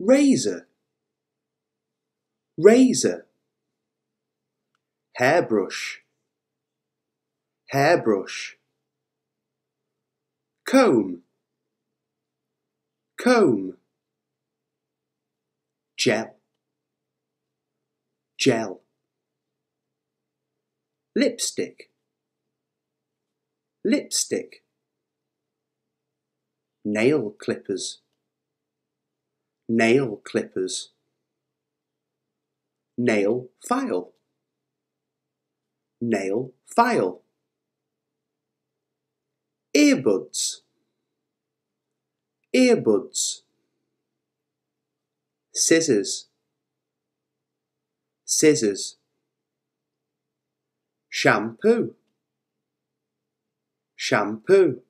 razor razor hairbrush hairbrush comb comb gel gel lipstick lipstick nail clippers nail clippers, nail file, nail file, earbuds, earbuds, scissors, scissors, shampoo, shampoo,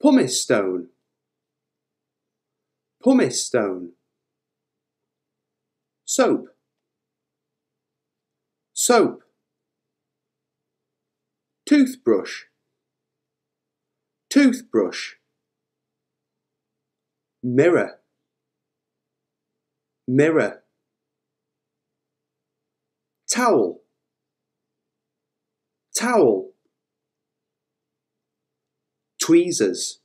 pumice stone, pumice stone, soap, soap, toothbrush, toothbrush, mirror, mirror, towel, towel, tweezers,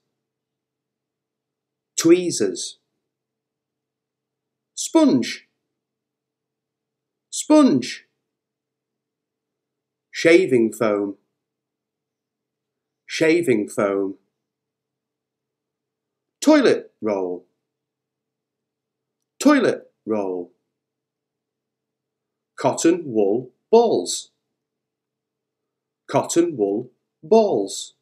tweezers sponge, sponge, shaving foam, shaving foam, toilet roll, toilet roll, cotton wool balls, cotton wool balls.